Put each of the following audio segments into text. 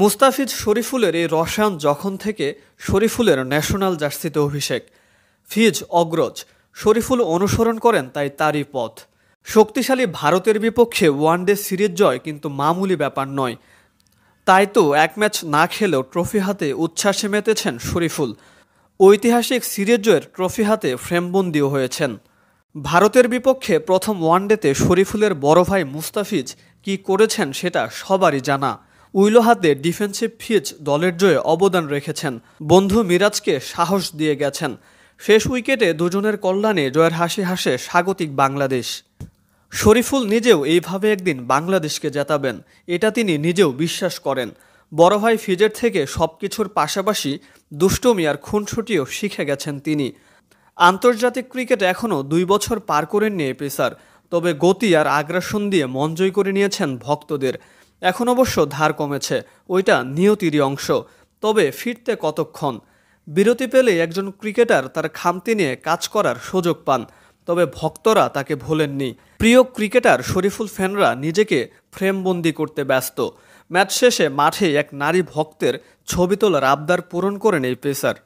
মুস্তাফিজ শরীফুলের এই রসায়ন যখন থেকে শরীফুলের ন্যাশনাল জার্সিতে অভিষেক ফিজ অগ্রজ শরীফুল অনুসরণ করেন তাই তারই পথ শক্তিশালী ভারতের বিপক্ষে ওয়ানডে সিরিজ জয় কিন্তু মামুলি ব্যাপার নয় তাই তো এক ম্যাচ না খেলেও ট্রফি হাতে উচ্ছ্বাসে মেতেছেন শরীফুল ঐতিহাসিক সিরিজ জয়ের ট্রফি হাতে ফ্রেমবন্দিও হয়েছেন ভারতের বিপক্ষে প্রথম ওয়ানডেতে শরীফুলের বড় ভাই মুস্তাফিজ কি করেছেন সেটা সবারই জানা উইলো হাতে ডিফেন্সিভ ফিচ দলের জয়ে অবদান রেখেছেন বন্ধু মিরাজকে সাহস দিয়ে গেছেন শেষ উইকেটে দুজনের কল্যাণে জয়ের হাসি হাসে স্বাগতিক বাংলাদেশ শরীফুল নিজেও এইভাবে একদিন বাংলাদেশকে জেতাবেন এটা তিনি নিজেও বিশ্বাস করেন বড় ভাই ফিজের থেকে সব কিছুর পাশাপাশি দুষ্টমি আর খুনসুটিও শিখে গেছেন তিনি আন্তর্জাতিক ক্রিকেট এখনও দুই বছর পার করেননি পেসার তবে গতি আর আগ্রাসন দিয়ে মন জয় করে নিয়েছেন ভক্তদের এখন অবশ্য ধার কমেছে ওইটা নিয়তিরই অংশ তবে ফিরতে কতক্ষণ বিরতি পেলে একজন ক্রিকেটার তার খামতি নিয়ে কাজ করার সুযোগ পান তবে ভক্তরা তাকে ভোলেননি প্রিয় ক্রিকেটার শরীফুল ফ্যানরা নিজেকে ফ্রেমবন্দি করতে ব্যস্ত ম্যাচ শেষে মাঠে এক নারী ভক্তের ছবি তোলার আবদার পূরণ করেন এই পেসার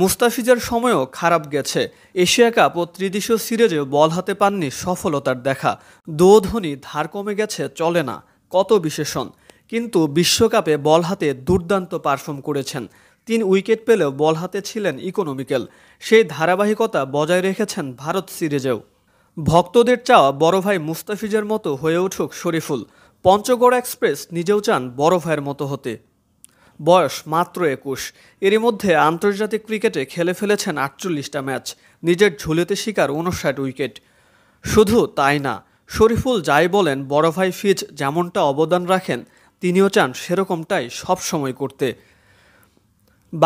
মুস্তাফিজের সময়ও খারাপ গেছে এশিয়া কাপ ও ত্রিদেশীয় সিরিজে বল হাতে পাননি সফলতার দেখা দোধনী ধার কমে গেছে চলে না কত বিশেষণ কিন্তু বিশ্বকাপে বল হাতে দুর্দান্ত পারফর্ম করেছেন তিন উইকেট পেলেও বল হাতে ছিলেন ইকোনমিক্যাল সেই ধারাবাহিকতা বজায় রেখেছেন ভারত সিরিজেও ভক্তদের চাওয়া বড় ভাই মুস্তাফিজের মতো হয়ে উঠুক শরীফুল পঞ্চগড় এক্সপ্রেস নিজেও চান বড় ভাইয়ের মতো হতে বয়স মাত্র একুশ এরই মধ্যে আন্তর্জাতিক ক্রিকেটে খেলে ফেলেছেন আটচল্লিশটা ম্যাচ নিজের ঝুলেতে শিকার উনষাট উইকেট শুধু তাই না শরীফুল যাই বলেন বড় ভাই ফিজ যেমনটা অবদান রাখেন তিনিও চান সেরকমটাই সব সময় করতে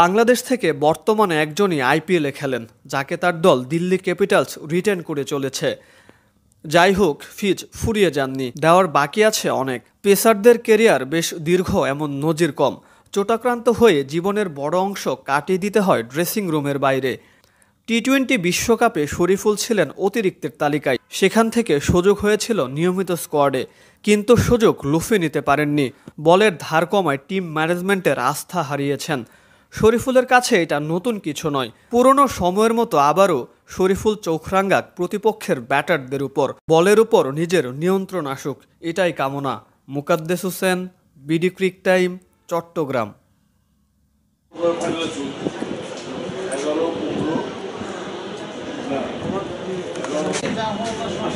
বাংলাদেশ থেকে বর্তমানে একজনই আইপিএলে খেলেন যাকে তার দল দিল্লি ক্যাপিটালস রিটার্ন করে চলেছে যাই হোক ফিজ ফুরিয়ে যাননি দেওয়ার বাকি আছে অনেক পেসারদের কেরিয়ার বেশ দীর্ঘ এমন নজির কম চোটাক্রান্ত হয়ে জীবনের বড় অংশ কাটিয়ে দিতে হয় ড্রেসিং রুমের বাইরে টি টোয়েন্টি বিশ্বকাপে শরীফুল ছিলেন অতিরিক্তের তালিকায় সেখান থেকে সুযোগ হয়েছিল নিয়মিত স্কোয়াডে কিন্তু সুযোগ লুফে নিতে পারেননি বলের ধার কমায় টিম ম্যানেজমেন্টের আস্থা হারিয়েছেন শরীফুলের কাছে এটা নতুন কিছু নয় পুরনো সময়ের মতো আবারও শরীফুল চোখরাঙ্গাক প্রতিপক্ষের ব্যাটারদের উপর বলের উপর নিজের নিয়ন্ত্রণ আসুক এটাই কামনা Mukaddes Hossain BD crick time Chittagong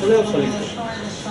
Şuraya koyayım.